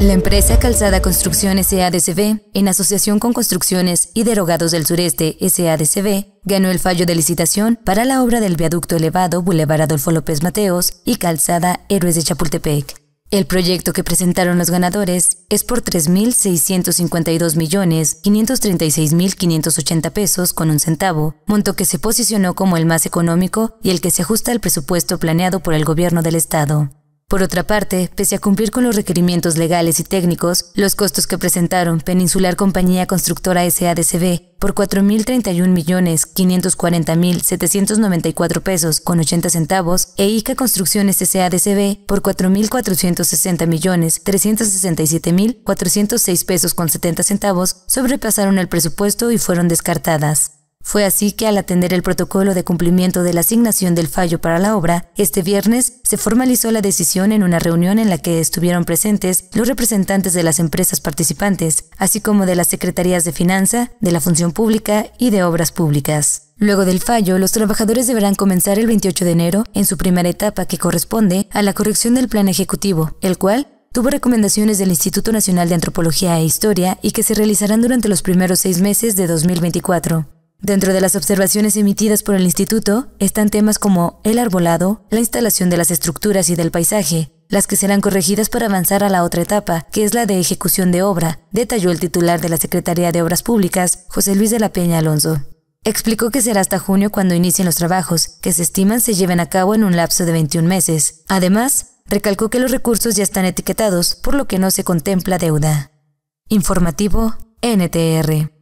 La empresa Calzada Construcciones SADCB, en asociación con Construcciones y Derogados del Sureste SADCB, ganó el fallo de licitación para la obra del viaducto elevado Boulevard Adolfo López Mateos y Calzada Héroes de Chapultepec. El proyecto que presentaron los ganadores es por 3.652.536.580 pesos con un centavo, monto que se posicionó como el más económico y el que se ajusta al presupuesto planeado por el gobierno del estado. Por otra parte, pese a cumplir con los requerimientos legales y técnicos, los costos que presentaron Peninsular Compañía Constructora SADCB por 4.031.540.794 pesos con 80 centavos e ICA Construcciones SADCB por 4.460.367.406 pesos con 70 centavos sobrepasaron el presupuesto y fueron descartadas. Fue así que al atender el protocolo de cumplimiento de la asignación del fallo para la obra, este viernes se formalizó la decisión en una reunión en la que estuvieron presentes los representantes de las empresas participantes, así como de las Secretarías de Finanza, de la Función Pública y de Obras Públicas. Luego del fallo, los trabajadores deberán comenzar el 28 de enero en su primera etapa que corresponde a la corrección del plan ejecutivo, el cual tuvo recomendaciones del Instituto Nacional de Antropología e Historia y que se realizarán durante los primeros seis meses de 2024. Dentro de las observaciones emitidas por el instituto están temas como el arbolado, la instalación de las estructuras y del paisaje, las que serán corregidas para avanzar a la otra etapa, que es la de ejecución de obra, detalló el titular de la Secretaría de Obras Públicas, José Luis de la Peña Alonso. Explicó que será hasta junio cuando inicien los trabajos, que se estiman se lleven a cabo en un lapso de 21 meses. Además, recalcó que los recursos ya están etiquetados, por lo que no se contempla deuda. Informativo NTR.